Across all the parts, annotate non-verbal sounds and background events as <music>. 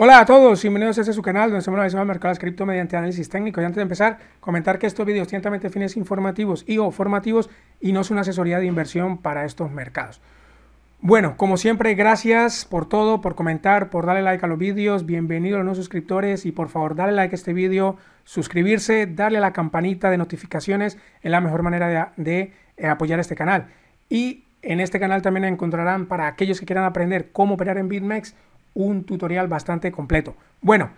Hola a todos, bienvenidos a este su canal donde se mercado de cripto mediante análisis técnico. Y antes de empezar, comentar que estos videos tienen también fines informativos y o formativos y no es una asesoría de inversión para estos mercados. Bueno, como siempre, gracias por todo, por comentar, por darle like a los vídeos. Bienvenidos a los nuevos suscriptores y por favor, darle like a este vídeo, suscribirse, darle a la campanita de notificaciones, es la mejor manera de, eh, apoyar este canal. Y en este canal también encontrarán para aquellos que quieran aprender cómo operar en BitMEX un tutorial bastante completo. Bueno,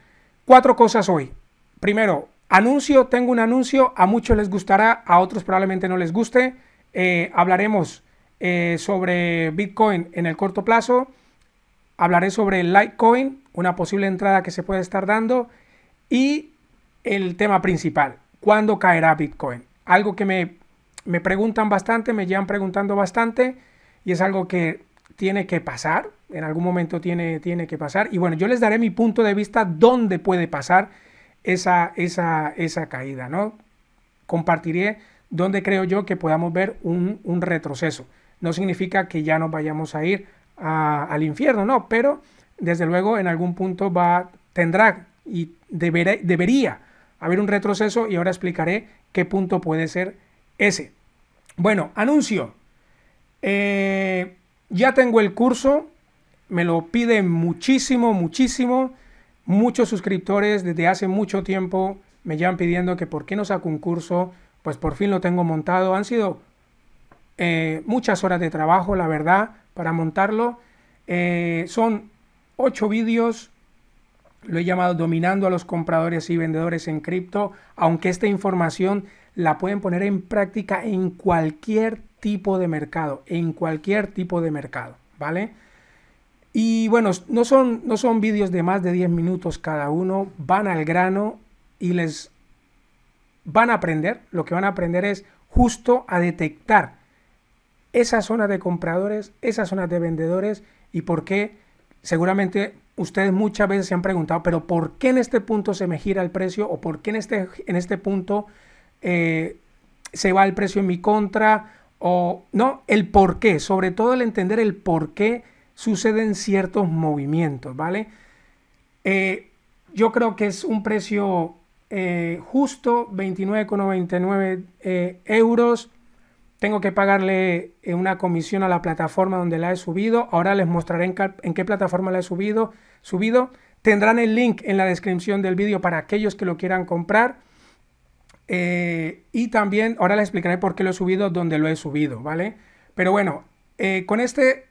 cuatro cosas hoy. Primero, anuncio, tengo un anuncio, a muchos les gustará, a otros probablemente no les guste. Eh, hablaremos eh, sobre Bitcoin en el corto plazo. Hablaré sobre Litecoin, una posible entrada que se puede estar dando. Y el tema principal, ¿cuándo caerá Bitcoin? Algo que me, me preguntan bastante, me llevan preguntando bastante y es algo que tiene que pasar, en algún momento tiene, tiene que pasar. Y bueno, yo les daré mi punto de vista dónde puede pasar esa, esa, caída, ¿no? Compartiré dónde creo yo que podamos ver un, retroceso. No significa que ya nos vayamos a ir al infierno, no, pero desde luego en algún punto va, tendrá y debería haber un retroceso y ahora explicaré qué punto puede ser ese. Bueno, anuncio. Eh, ya tengo el curso, me lo piden muchísimo, muchísimo. Muchos suscriptores desde hace mucho tiempo me llevan pidiendo que por qué no saco un curso, pues por fin lo tengo montado. Han sido eh, muchas horas de trabajo, la verdad, para montarlo. Eh, son ocho vídeos, lo he llamado Dominando a los compradores y vendedores en cripto, aunque esta información la pueden poner en práctica en cualquier tipo de mercado, en cualquier tipo de mercado, ¿vale? Y bueno, no son, no son vídeos de más de 10 minutos cada uno, van al grano y les van a aprender, lo que van a aprender es justo a detectar esa zona de compradores, esas zonas de vendedores y por qué seguramente ustedes muchas veces se han preguntado, pero ¿por qué en este punto se me gira el precio o por qué en este, en este punto eh, se va el precio en mi contra, o no, el por qué, sobre todo el entender el por qué suceden ciertos movimientos, ¿vale? Eh, yo creo que es un precio eh, justo, 29,99 euros. Tengo que pagarle una comisión a la plataforma donde la he subido. Ahora les mostraré en, qué plataforma la he subido. subido. Tendrán el link en la descripción del vídeo para aquellos que lo quieran comprar. Eh, y también, ahora les explicaré por qué lo he subido, donde lo he subido, ¿vale? Pero bueno, eh, con este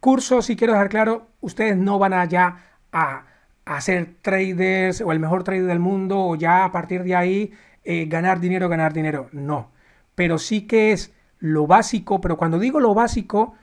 curso, si quiero dejar claro, ustedes no van allá a, a ser traders o el mejor trader del mundo o ya a partir de ahí eh, ganar dinero, ganar dinero. No, pero sí que es lo básico, pero cuando digo lo básico,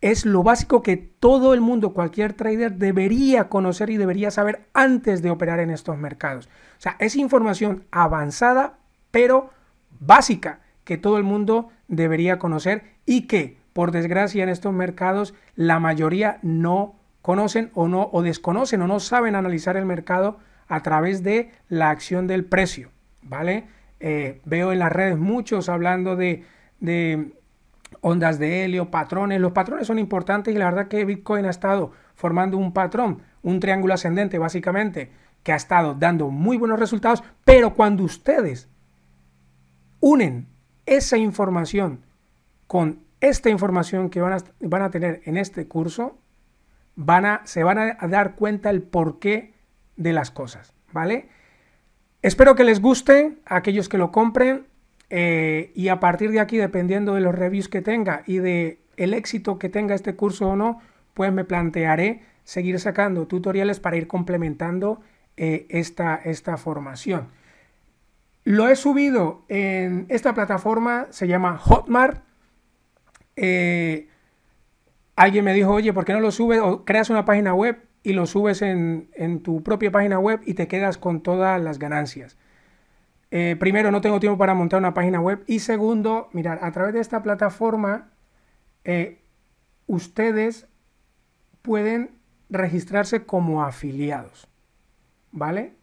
es lo básico que todo el mundo, cualquier trader, debería conocer y debería saber antes de operar en estos mercados. O sea, es información avanzada, pero básica, que todo el mundo debería conocer y que, por desgracia, en estos mercados la mayoría no conocen o no o desconocen o no saben analizar el mercado a través de la acción del precio, ¿vale? Eh, veo en las redes muchos hablando de, de ondas de helio, patrones. Los patrones son importantes y la verdad que Bitcoin ha estado formando un patrón, un triángulo ascendente básicamente que ha estado dando muy buenos resultados, pero cuando ustedes unen esa información con esta información que van a, van a tener en este curso, van a, se van a dar cuenta el porqué de las cosas, ¿vale? Espero que les guste a aquellos que lo compren eh, y a partir de aquí, dependiendo de los reviews que tenga y de el éxito que tenga este curso o no, pues me plantearé seguir sacando tutoriales para ir complementando eh, esta, esta formación. Lo he subido en esta plataforma, se llama Hotmart. Eh, alguien me dijo, oye, ¿por qué no lo subes o creas una página web y lo subes en, tu propia página web y te quedas con todas las ganancias? Eh, primero, no tengo tiempo para montar una página web. Y segundo, mirar, a través de esta plataforma, ustedes pueden registrarse como afiliados. ¿vale?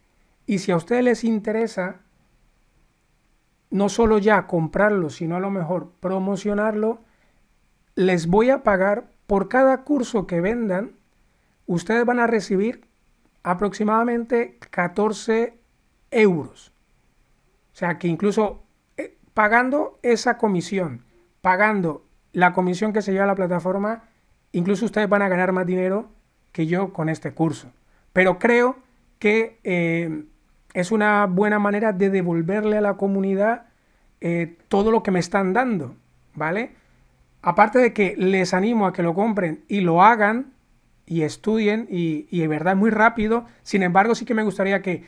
Y si a ustedes les interesa no solo ya comprarlo, sino a lo mejor promocionarlo, les voy a pagar por cada curso que vendan, ustedes van a recibir aproximadamente 14 euros. O sea que incluso eh, pagando esa comisión, pagando la comisión que se lleva a la plataforma, incluso ustedes van a ganar más dinero que yo con este curso. Pero creo que eh, es una buena manera de devolverle a la comunidad eh, todo lo que me están dando, ¿vale? Aparte de que les animo a que lo compren y lo hagan y estudien y, de verdad es muy rápido, sin embargo sí que me gustaría que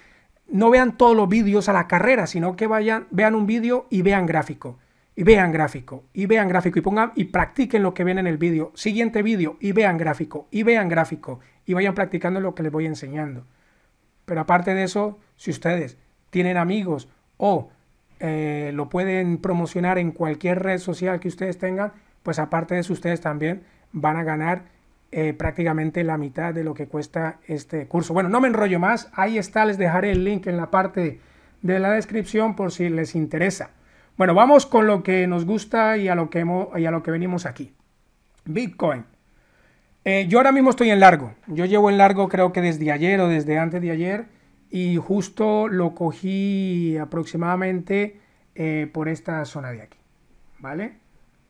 no vean todos los vídeos a la carrera, sino que vayan, vean un vídeo y vean gráfico, y vean gráfico, y vean gráfico, y pongan y practiquen lo que ven en el vídeo. Siguiente vídeo, y vean gráfico, y vean gráfico, y vayan practicando lo que les voy enseñando. Pero aparte de eso, si ustedes tienen amigos o eh, lo pueden promocionar en cualquier red social que ustedes tengan, pues aparte de eso ustedes también van a ganar eh, prácticamente la mitad de lo que cuesta este curso. Bueno, no me enrollo más, ahí está, les dejaré el link en la parte de la descripción por si les interesa. Bueno, vamos con lo que nos gusta y a lo que, y a lo que venimos aquí. Bitcoin. Eh, yo ahora mismo estoy en largo. Yo llevo en largo creo que desde ayer o desde antes de ayer y justo lo cogí aproximadamente eh, por esta zona de aquí. ¿Vale?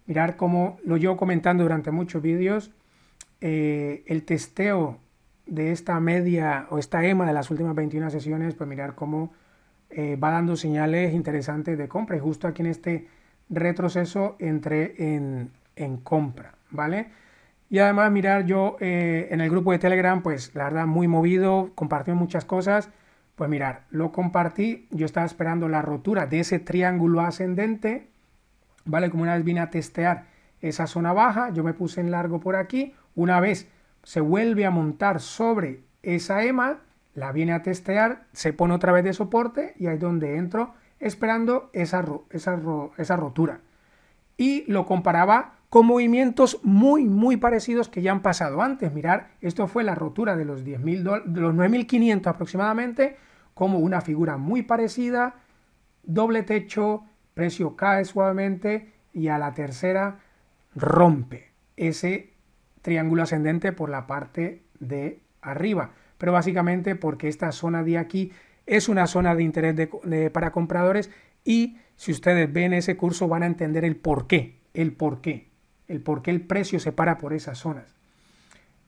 Mirar cómo lo llevo comentando durante muchos vídeos. Eh, el testeo de esta media o esta EMA de las últimas 21 sesiones, pues mirar cómo va dando señales interesantes de compra y justo aquí en este retroceso entré en, en compra, ¿vale? Y además, mirar, yo eh, en el grupo de Telegram, pues la verdad, muy movido, compartió muchas cosas. Pues mirar, lo compartí, yo estaba esperando la rotura de ese triángulo ascendente, ¿vale? Como una vez vine a testear esa zona baja, yo me puse en largo por aquí, una vez se vuelve a montar sobre esa EMA, la viene a testear, se pone otra vez de soporte y ahí es donde entro esperando esa, esa, esa rotura. Y lo comparaba con movimientos muy, muy parecidos que ya han pasado antes. Mirar, esto fue la rotura de los, los 9.500 aproximadamente, como una figura muy parecida, doble techo, precio cae suavemente y a la tercera rompe ese triángulo ascendente por la parte de arriba. Pero básicamente porque esta zona de aquí es una zona de interés para compradores y si ustedes ven ese curso van a entender el por qué, el por qué el por qué el precio se para por esas zonas.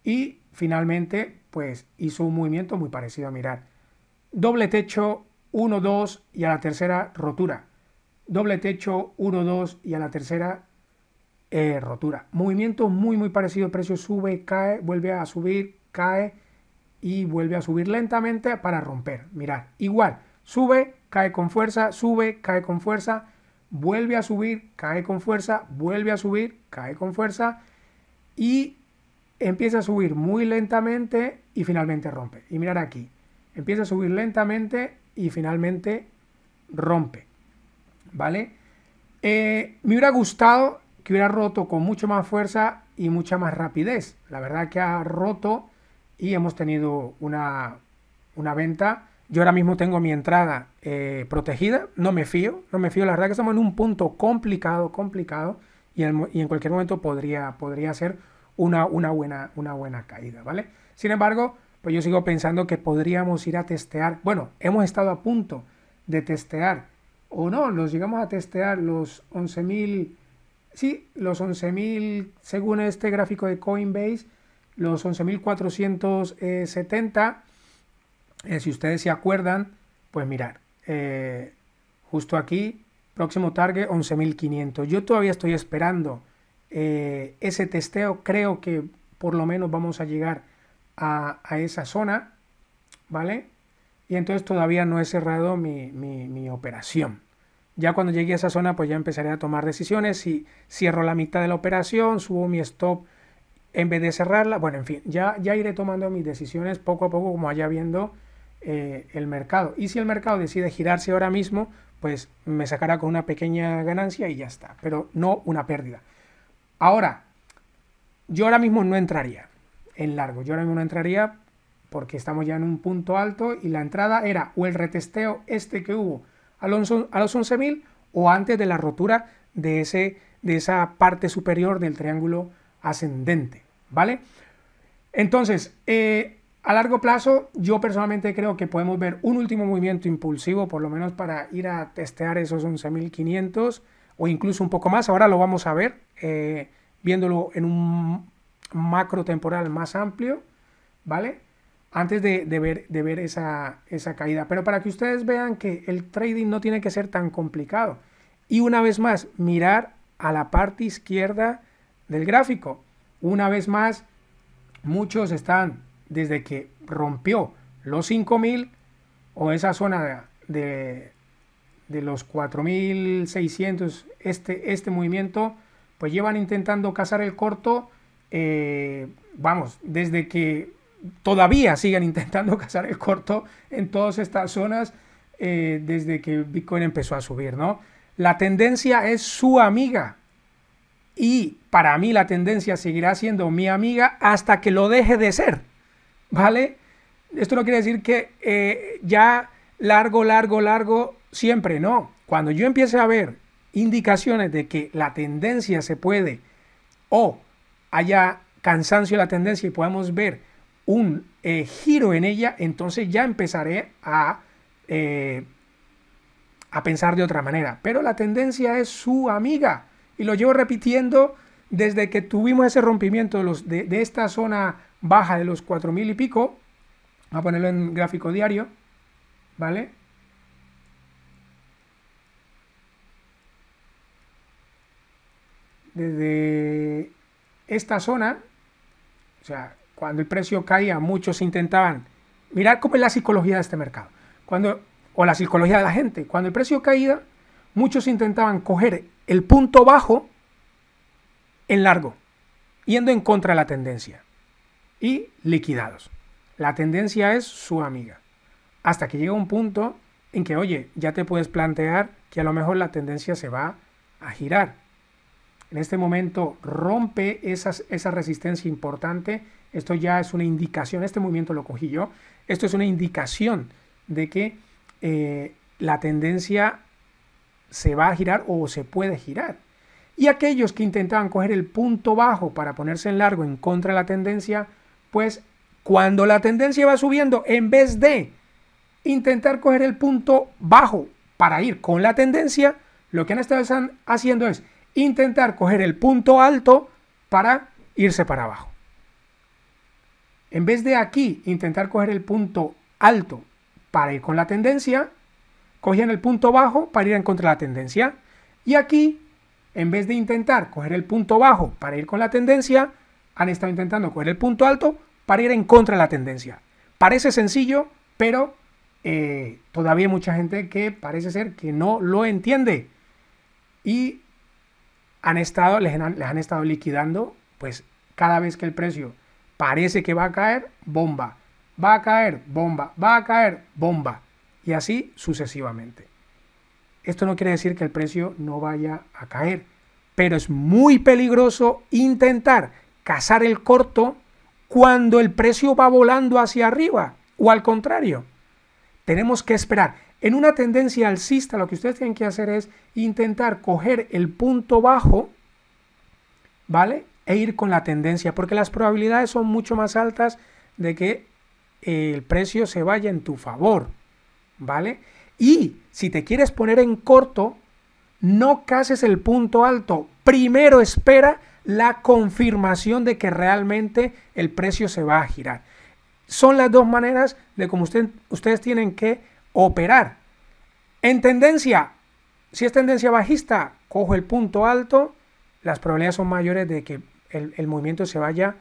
Y finalmente, pues hizo un movimiento muy parecido a mirar. Doble techo, 1-2 y a la tercera rotura. Doble techo, 1-2 y a la tercera eh, rotura. Movimiento muy, muy parecido. El precio sube, cae, vuelve a subir, cae y vuelve a subir lentamente para romper. mirar igual, sube, cae con fuerza, sube, cae con fuerza vuelve a subir, cae con fuerza, vuelve a subir, cae con fuerza y empieza a subir muy lentamente y finalmente rompe. Y mirar aquí, empieza a subir lentamente y finalmente rompe. ¿Vale? Eh, me hubiera gustado que hubiera roto con mucho más fuerza y mucha más rapidez. La verdad que ha roto y hemos tenido una, una venta yo ahora mismo tengo mi entrada eh, protegida, no me fío, no me fío. La verdad que estamos en un punto complicado, complicado, y en, cualquier momento podría, podría ser una, una, buena, una buena caída, ¿vale? Sin embargo, pues yo sigo pensando que podríamos ir a testear. Bueno, hemos estado a punto de testear, o no, los llegamos a testear los 11.000, sí, los 11.000, según este gráfico de Coinbase, los 11.470 eh, si ustedes se acuerdan, pues mirar, eh, justo aquí, próximo target 11.500. Yo todavía estoy esperando eh, ese testeo, creo que por lo menos vamos a llegar a, esa zona, ¿vale? Y entonces todavía no he cerrado mi, operación. Ya cuando llegue a esa zona, pues ya empezaré a tomar decisiones. Si cierro la mitad de la operación, subo mi stop en vez de cerrarla. Bueno, en fin, ya, ya iré tomando mis decisiones poco a poco, como vaya viendo eh, el mercado. Y si el mercado decide girarse ahora mismo, pues me sacará con una pequeña ganancia y ya está, pero no una pérdida. Ahora, yo ahora mismo no entraría en largo, yo ahora mismo no entraría porque estamos ya en un punto alto y la entrada era o el retesteo este que hubo a los, 11.000 o antes de la rotura de, ese, de esa parte superior del triángulo ascendente, ¿vale? Entonces, eh, a largo plazo, yo personalmente creo que podemos ver un último movimiento impulsivo, por lo menos para ir a testear esos 11.500 o incluso un poco más. Ahora lo vamos a ver, eh, viéndolo en un macro temporal más amplio, ¿vale? Antes de, ver, esa caída. Pero para que ustedes vean que el trading no tiene que ser tan complicado. Y una vez más, mirar a la parte izquierda del gráfico. Una vez más, muchos están desde que rompió los 5000 o esa zona de, de los 4600, este, este movimiento, pues llevan intentando cazar el corto, eh, vamos, desde que todavía siguen <laughs> intentando cazar el corto en todas estas zonas eh, desde que Bitcoin empezó a subir, ¿no? La tendencia es su amiga y para mí la tendencia seguirá siendo mi amiga hasta que lo deje de ser. ¿vale? Esto no quiere decir que eh, ya largo, largo, largo, siempre, no. Cuando yo empiece a ver indicaciones de que la tendencia se puede o haya cansancio de la tendencia y podamos ver un eh, giro en ella, entonces ya empezaré a, eh, a pensar de otra manera. Pero la tendencia es su amiga y lo llevo repitiendo desde que tuvimos ese rompimiento los, de esta zona baja de los 4.000 y pico, voy a ponerlo en gráfico diario, ¿vale? Desde esta zona, o sea, cuando el precio caía, muchos intentaban, mirar cómo es la psicología de este mercado, cuando, o la psicología de la gente, cuando el precio caía, muchos intentaban coger el punto bajo en largo, yendo en contra de la tendencia y liquidados. La tendencia es su amiga. Hasta que llega un punto en que, oye, ya te puedes plantear que a lo mejor la tendencia se va a girar. En este momento rompe esa resistencia importante. Esto ya es una indicación, este movimiento lo cogí yo. Esto es una indicación de que eh, la tendencia se va a girar o se puede girar. Y aquellos que intentaban coger el punto bajo para ponerse en largo en contra de la tendencia, pues cuando la tendencia va subiendo, en vez de intentar coger el punto bajo para ir con la tendencia, lo que han estado haciendo es intentar coger el punto alto para irse para abajo. En vez de aquí intentar coger el punto alto para ir con la tendencia, cogían el punto bajo para ir en contra de la tendencia. Y aquí, en vez de intentar coger el punto bajo para ir con la tendencia, han estado intentando coger el punto alto para ir en contra de la tendencia. Parece sencillo, pero eh, todavía hay mucha gente que parece ser que no lo entiende. Y han estado, les han estado liquidando, pues cada vez que el precio parece que va a caer, bomba. Va a caer, bomba. Va a caer, bomba. Y así sucesivamente. Esto no quiere decir que el precio no vaya a caer, pero es muy peligroso intentar cazar el corto cuando el precio va volando hacia arriba o al contrario. Tenemos que esperar. En una tendencia alcista lo que ustedes tienen que hacer es intentar coger el punto bajo, ¿vale? E ir con la tendencia, porque las probabilidades son mucho más altas de que eh, el precio se vaya en tu favor, ¿vale? Y si te quieres poner en corto, no cases el punto alto. Primero espera la confirmación de que realmente el precio se va a girar. Son las dos maneras de cómo ustedes tienen que operar. En tendencia, si es tendencia bajista, cojo el punto alto, las probabilidades son mayores de que el, movimiento se vaya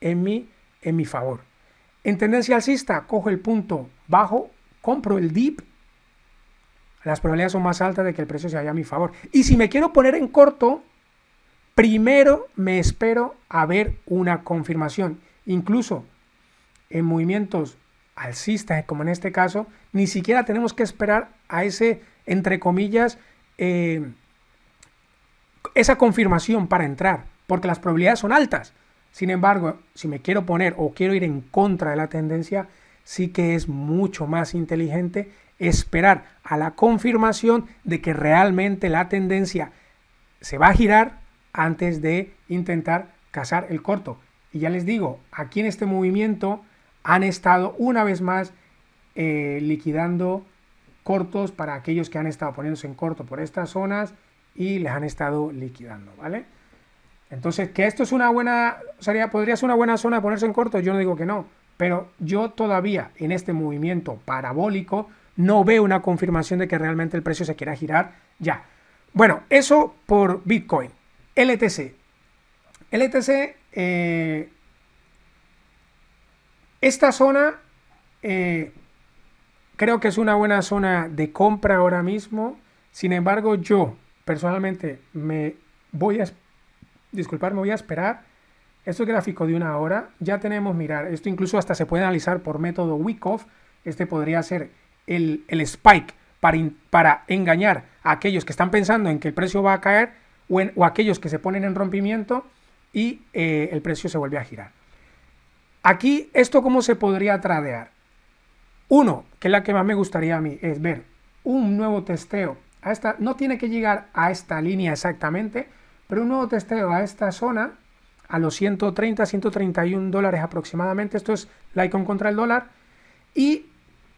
en mi, en mi favor. En tendencia alcista, cojo el punto bajo, compro el dip, las probabilidades son más altas de que el precio se vaya a mi favor. Y si me quiero poner en corto, primero me espero a ver una confirmación. Incluso en movimientos alcistas, como en este caso, ni siquiera tenemos que esperar a ese, entre comillas, eh, esa confirmación para entrar, porque las probabilidades son altas. Sin embargo, si me quiero poner o quiero ir en contra de la tendencia, sí que es mucho más inteligente esperar a la confirmación de que realmente la tendencia se va a girar antes de intentar cazar el corto. Y ya les digo, aquí en este movimiento han estado una vez más eh, liquidando cortos para aquellos que han estado poniéndose en corto por estas zonas y les han estado liquidando, ¿vale? Entonces, que esto es una buena, sería, podría ser una buena zona de ponerse en corto, yo no digo que no, pero yo todavía en este movimiento parabólico no veo una confirmación de que realmente el precio se quiera girar ya. Bueno, eso por Bitcoin. LTC. LTC, eh, esta zona eh, creo que es una buena zona de compra ahora mismo. Sin embargo, yo personalmente me voy a, disculpar, me voy a esperar. Esto es gráfico de una hora. Ya tenemos, mirar, esto incluso hasta se puede analizar por método off. Este podría ser el, spike para, para engañar a aquellos que están pensando en que el precio va a caer o, aquellos que se ponen en rompimiento y eh, el precio se vuelve a girar. Aquí, ¿esto cómo se podría tradear? Uno, que es la que más me gustaría a mí, es ver un nuevo testeo. A esta, no tiene que llegar a esta línea exactamente, pero un nuevo testeo a esta zona, a los 130, 131 dólares aproximadamente. Esto es la icon contra el dólar. Y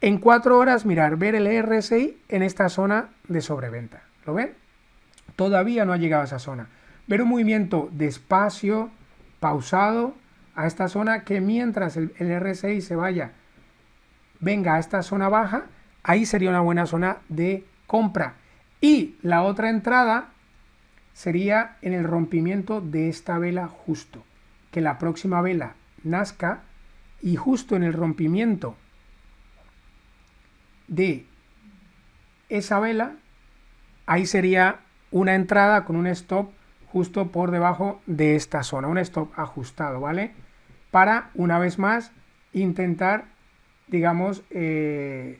en cuatro horas, mirar, ver el RSI en esta zona de sobreventa. ¿Lo ven? Todavía no ha llegado a esa zona. Ver un movimiento despacio, pausado, a esta zona que mientras el, el RSI se vaya, venga a esta zona baja, ahí sería una buena zona de compra. Y la otra entrada sería en el rompimiento de esta vela justo, que la próxima vela nazca y justo en el rompimiento de esa vela, ahí sería una entrada con un stop justo por debajo de esta zona, un stop ajustado, ¿vale? Para, una vez más, intentar, digamos, eh,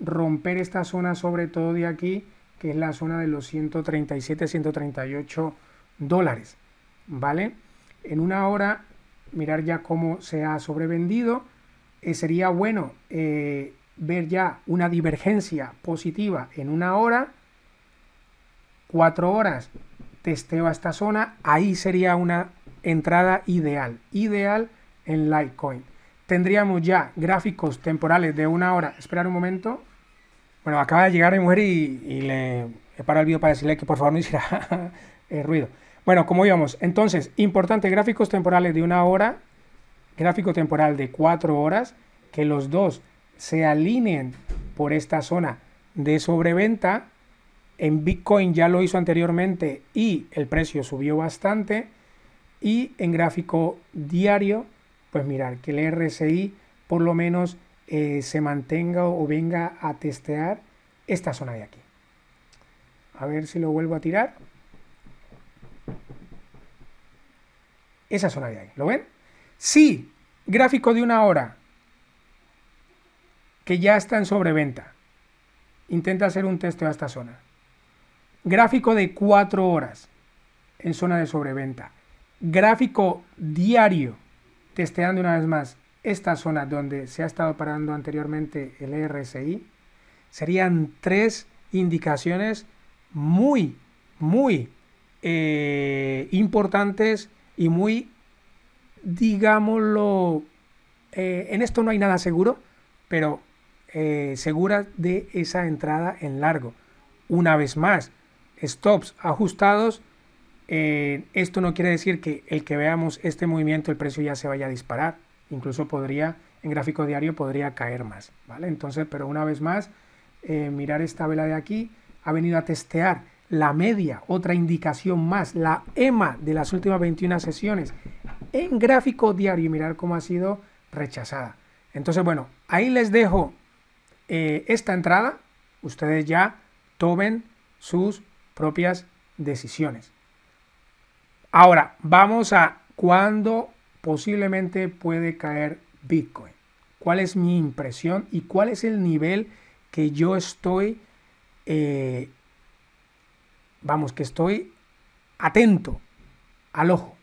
romper esta zona, sobre todo de aquí, que es la zona de los 137, 138 dólares, ¿vale? En una hora, mirar ya cómo se ha sobrevendido, eh, sería bueno eh, ver ya una divergencia positiva en una hora, Cuatro horas, testeo a esta zona, ahí sería una entrada ideal, ideal en Litecoin. Tendríamos ya gráficos temporales de una hora, esperar un momento. Bueno, acaba de llegar mi mujer y, le he parado el video para decirle que por favor no hiciera <laughs> eh, ruido. Bueno, como íbamos, entonces, importante, gráficos temporales de una hora, gráfico temporal de cuatro horas, que los dos se alineen por esta zona de sobreventa en Bitcoin ya lo hizo anteriormente y el precio subió bastante. Y en gráfico diario, pues mirar que el RSI por lo menos eh, se mantenga o venga a testear esta zona de aquí. A ver si lo vuelvo a tirar. Esa zona de ahí, ¿lo ven? Sí, gráfico de una hora que ya está en sobreventa. Intenta hacer un testeo a esta zona. Gráfico de 4 horas en zona de sobreventa. Gráfico diario, testeando una vez más esta zona donde se ha estado parando anteriormente el RSI. Serían tres indicaciones muy, muy eh, importantes y muy, digámoslo, eh, en esto no hay nada seguro, pero seguras eh, segura de esa entrada en largo. Una vez más, stops ajustados, eh, esto no quiere decir que el que veamos este movimiento el precio ya se vaya a disparar. Incluso podría, en gráfico diario, podría caer más. ¿vale? Entonces, pero una vez más, eh, mirar esta vela de aquí, ha venido a testear la media, otra indicación más, la EMA de las últimas 21 sesiones en gráfico diario y mirar cómo ha sido rechazada. Entonces, bueno, ahí les dejo eh, esta entrada. Ustedes ya tomen sus propias decisiones. Ahora, vamos a cuándo posiblemente puede caer Bitcoin. ¿Cuál es mi impresión y cuál es el nivel que yo estoy, eh, vamos, que estoy atento al ojo?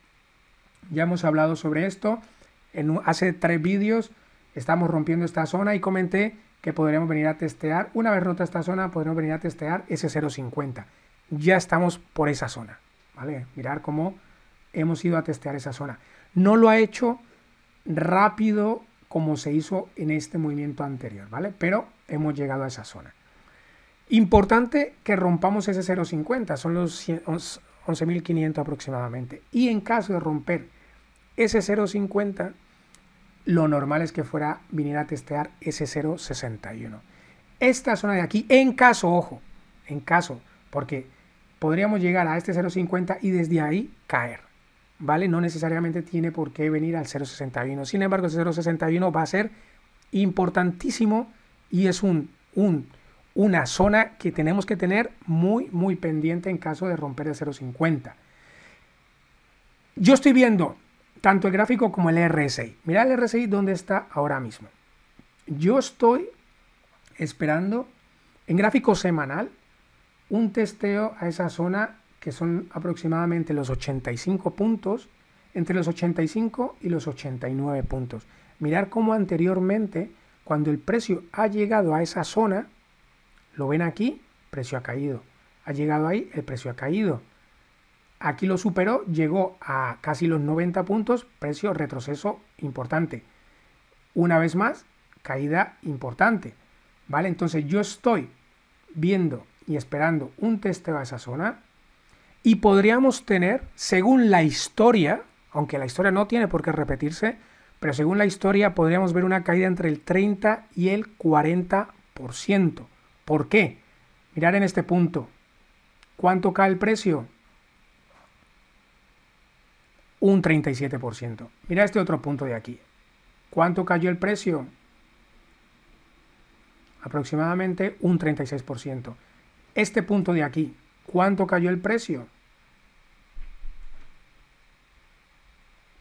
Ya hemos hablado sobre esto en hace tres vídeos. Estamos rompiendo esta zona y comenté que podríamos venir a testear. Una vez rota esta zona, podríamos venir a testear ese 0.50 ya estamos por esa zona. ¿Vale? Mirar cómo hemos ido a testear esa zona. No lo ha hecho rápido como se hizo en este movimiento anterior, ¿vale? Pero hemos llegado a esa zona. Importante que rompamos ese 0,50, son los 11.500 aproximadamente. Y en caso de romper ese 0,50, lo normal es que fuera, venir a testear ese 0,61. Esta zona de aquí, en caso, ojo, en caso, porque podríamos llegar a este 0,50 y desde ahí caer. ¿Vale? No necesariamente tiene por qué venir al 0,61. Sin embargo, ese 0,61 va a ser importantísimo y es un, una zona que tenemos que tener muy, muy pendiente en caso de romper el 0,50. Yo estoy viendo tanto el gráfico como el RSI. Mira el RSI dónde está ahora mismo. Yo estoy esperando en gráfico semanal un testeo a esa zona que son aproximadamente los 85 puntos, entre los 85 y los 89 puntos. Mirar cómo anteriormente, cuando el precio ha llegado a esa zona, lo ven aquí, precio ha caído. Ha llegado ahí, el precio ha caído. Aquí lo superó, llegó a casi los 90 puntos, precio retroceso importante. Una vez más, caída importante. ¿Vale? Entonces yo estoy viendo y esperando un testeo a esa zona y podríamos tener, según la historia, aunque la historia no tiene por qué repetirse, pero según la historia podríamos ver una caída entre el 30 y el 40%. ¿Por qué? Mirar en este punto. ¿Cuánto cae el precio? Un 37%. Mira este otro punto de aquí. ¿Cuánto cayó el precio? Aproximadamente un 36% este punto de aquí. ¿Cuánto cayó el precio?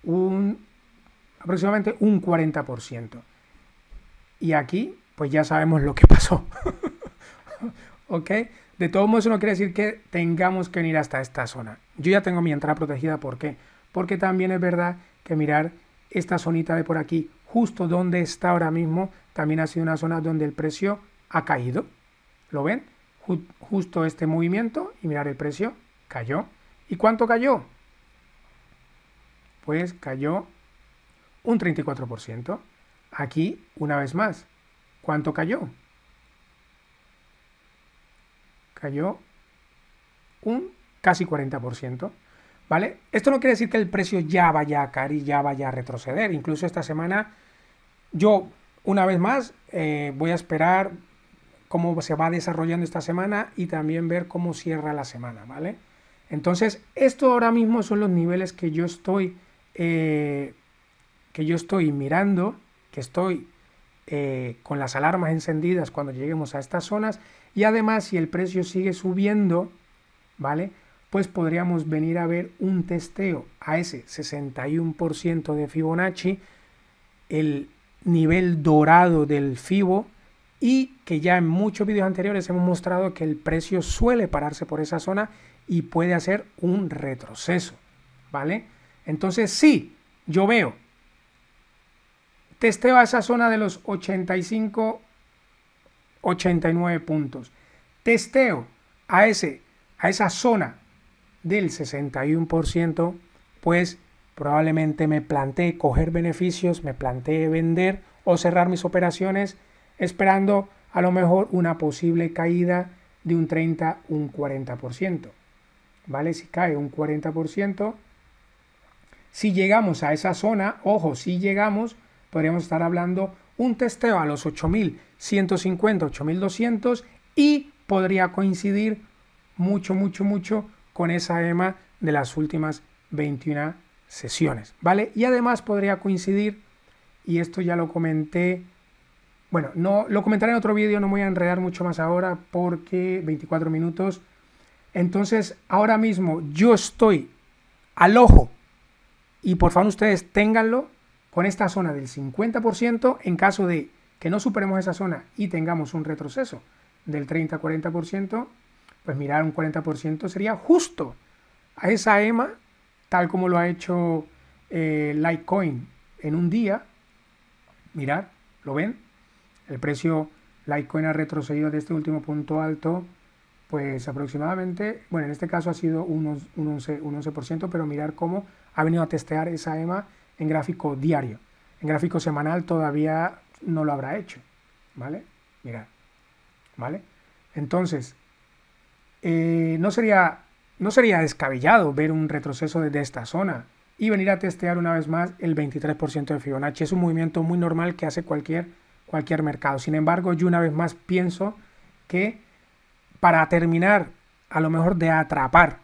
Un, aproximadamente un 40%. Y aquí, pues ya sabemos lo que pasó. <laughs> ¿Ok? De todos modos, eso no quiere decir que tengamos que venir hasta esta zona. Yo ya tengo mi entrada protegida. ¿Por qué? Porque también es verdad que mirar esta zonita de por aquí, justo donde está ahora mismo, también ha sido una zona donde el precio ha caído. ¿Lo ven? justo este movimiento y mirar el precio, cayó. ¿Y cuánto cayó? Pues cayó un 34%. Aquí, una vez más, ¿cuánto cayó? Cayó un casi 40%. ¿Vale? Esto no quiere decir que el precio ya vaya a caer y ya vaya a retroceder. Incluso esta semana, yo, una vez más, eh, voy a esperar cómo se va desarrollando esta semana y también ver cómo cierra la semana, ¿vale? Entonces, esto ahora mismo son los niveles que yo estoy, eh, que yo estoy mirando, que estoy eh, con las alarmas encendidas cuando lleguemos a estas zonas y además si el precio sigue subiendo, ¿vale? Pues podríamos venir a ver un testeo a ese 61% de Fibonacci, el nivel dorado del Fibo, y que ya en muchos vídeos anteriores hemos mostrado que el precio suele pararse por esa zona y puede hacer un retroceso, ¿vale? Entonces sí, yo veo, testeo a esa zona de los 85, 89 puntos, testeo a, ese, a esa zona del 61%, pues probablemente me planteé coger beneficios, me planteé vender o cerrar mis operaciones esperando a lo mejor una posible caída de un 30, un 40%. ¿Vale? Si cae un 40%, si llegamos a esa zona, ojo, si llegamos, podríamos estar hablando un testeo a los 8150, 8200 y podría coincidir mucho, mucho, mucho con esa EMA de las últimas 21 sesiones, ¿vale? Y además podría coincidir, y esto ya lo comenté bueno, no, lo comentaré en otro vídeo, no me voy a enredar mucho más ahora porque 24 minutos. Entonces, ahora mismo yo estoy al ojo y por favor ustedes ténganlo con esta zona del 50% en caso de que no superemos esa zona y tengamos un retroceso del 30-40%, pues mirar un 40% sería justo a esa EMA, tal como lo ha hecho eh, Litecoin en un día. Mirar, ¿lo ven? El precio Litecoin ha retrocedido de este último punto alto, pues aproximadamente, bueno, en este caso ha sido un, 11%, pero mirar cómo ha venido a testear esa EMA en gráfico diario. En gráfico semanal todavía no lo habrá hecho, ¿vale? Mirad, ¿vale? Entonces, eh, no, sería, no sería descabellado ver un retroceso desde esta zona y venir a testear una vez más el 23% de Fibonacci. Es un movimiento muy normal que hace cualquier cualquier mercado. Sin embargo, yo una vez más pienso que para terminar a lo mejor de atrapar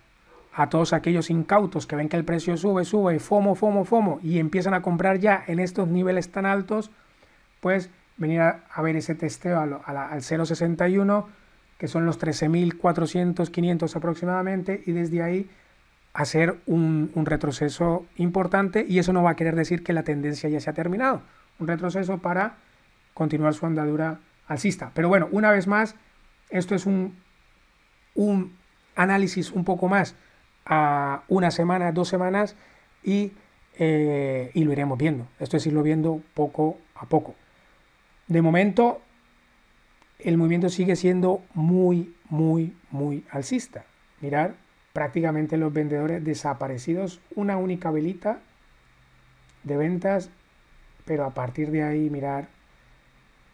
a todos aquellos incautos que ven que el precio sube, sube, FOMO, FOMO, FOMO, y empiezan a comprar ya en estos niveles tan altos, pues venir a, ver ese testeo a la, al 0.61, que son los 13.400, 500 aproximadamente, y desde ahí hacer un, un retroceso importante, y eso no va a querer decir que la tendencia ya se ha terminado, un retroceso para continuar su andadura alcista. Pero bueno, una vez más, esto es un, un análisis un poco más a una semana, dos semanas y, eh, y lo iremos viendo. Esto es irlo viendo poco a poco. De momento, el movimiento sigue siendo muy, muy, muy alcista. Mirar prácticamente los vendedores desaparecidos, una única velita de ventas, pero a partir de ahí mirar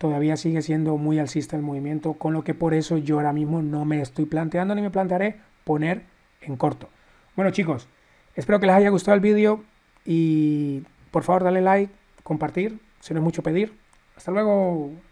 todavía sigue siendo muy alcista el movimiento, con lo que por eso yo ahora mismo no me estoy planteando ni me plantearé poner en corto. Bueno chicos, espero que les haya gustado el vídeo y por favor dale like, compartir, si no es mucho pedir. Hasta luego.